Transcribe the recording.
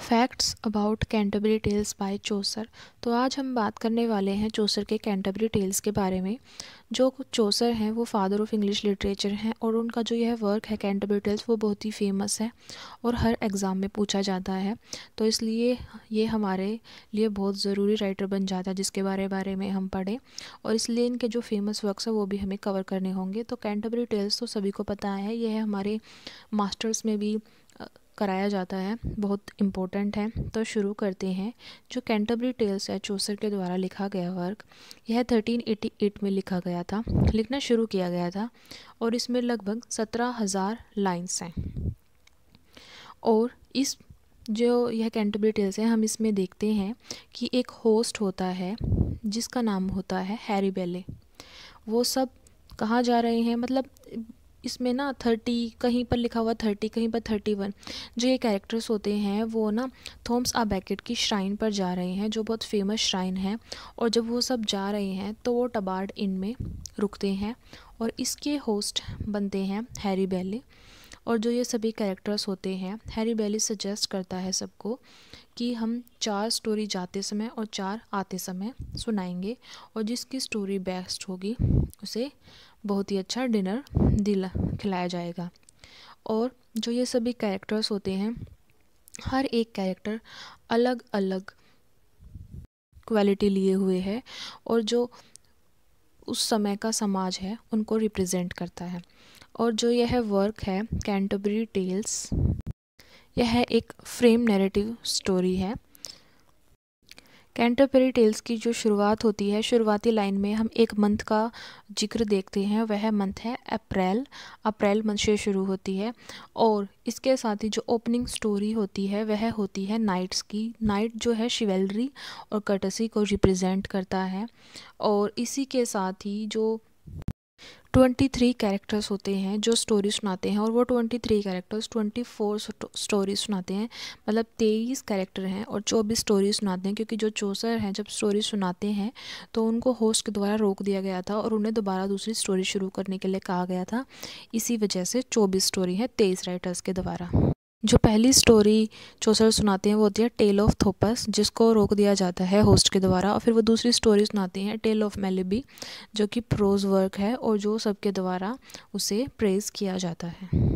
facts about Canterbury Tales by Chaucer तो आज हम बात करने वाले हैं चोसर के कैंटरबरी टेल्स के बारे में जो चोसर हैं वो फादर ऑफ इंग्लिश लिटरेचर हैं और उनका जो यह वर्क है कैंटरबरी टेल्स वो बहुत ही फेमस है और हर एग्ज़ाम में पूछा जाता है तो इसलिए ये हमारे लिए बहुत ज़रूरी राइटर बन जाता है जिसके बारे बारे में हम पढ़ें और इसलिए इनके जो फेमस वर्क्स हैं वो भी हमें कवर करने होंगे तो कैंटरबरी टेल्स तो सभी को पता है यह हमारे मास्टर्स में भी कराया जाता है बहुत इम्पोर्टेंट है तो शुरू करते हैं जो कैंटरबरी टेल्स है चोसर के द्वारा लिखा गया वर्क यह थर्टीन एटी एट में लिखा गया था लिखना शुरू किया गया था और इसमें लगभग सत्रह हज़ार लाइन्स हैं और इस जो यह कैंटरबरी टेल्स है हम इसमें देखते हैं कि एक होस्ट होता है जिसका नाम होता है हैरी बेले वो सब कहाँ जा रहे हैं मतलब इसमें ना थर्टी कहीं पर लिखा हुआ थर्टी कहीं पर थर्टी वन जो ये कैरेक्टर्स होते हैं वो ना थॉम्स आ बैकेट की श्राइन पर जा रहे हैं जो बहुत फेमस श्राइन है और जब वो सब जा रहे हैं तो वो टबार्ड इन में रुकते हैं और इसके होस्ट बनते हैं हैरी बेले और जो ये सभी कैरेक्टर्स होते हैं हैरी बेली सजेस्ट करता है सबको कि हम चार स्टोरी जाते समय और चार आते समय सुनाएंगे और जिसकी स्टोरी बेस्ट होगी उसे बहुत ही अच्छा डिनर दिला खिलाया जाएगा और जो ये सभी कैरेक्टर्स होते हैं हर एक कैरेक्टर अलग अलग क्वालिटी लिए हुए है और जो उस समय का समाज है उनको रिप्रेजेंट करता है और जो यह वर्क है कैंटबरी टेल्स यह एक फ्रेम नैरेटिव स्टोरी है कैंटरपेरी टेल्स की जो शुरुआत होती है शुरुआती लाइन में हम एक मंथ का जिक्र देखते हैं वह मंथ है अप्रैल अप्रैल मंथ से शुरू होती है और इसके साथ ही जो ओपनिंग स्टोरी होती है वह होती है नाइट्स की नाइट जो है शिवेलरी और कटसी को रिप्रेजेंट करता है और इसी के साथ ही जो ट्वेंटी थ्री कैरेक्टर्स होते हैं जो स्टोरी सुनाते हैं और वो twenty three characters twenty four story सुनाते हैं मतलब तेईस कैरेक्टर हैं और चौबीस स्टोरी सुनाते हैं क्योंकि जो चोसर हैं जब स्टोरी सुनाते हैं तो उनको होस्ट के द्वारा रोक दिया गया था और उन्हें दोबारा दूसरी स्टोरी शुरू करने के लिए कहा गया था इसी वजह से चौबीस स्टोरी है तेईस राइटर्स के द्वारा जो पहली स्टोरी चौसर सुनाते हैं वो होती है टेल ऑफ थोपस जिसको रोक दिया जाता है होस्ट के द्वारा और फिर वो दूसरी स्टोरी सुनाते हैं टेल ऑफ मेलेबी जो कि प्रोज वर्क है और जो सबके द्वारा उसे प्रेज़ किया जाता है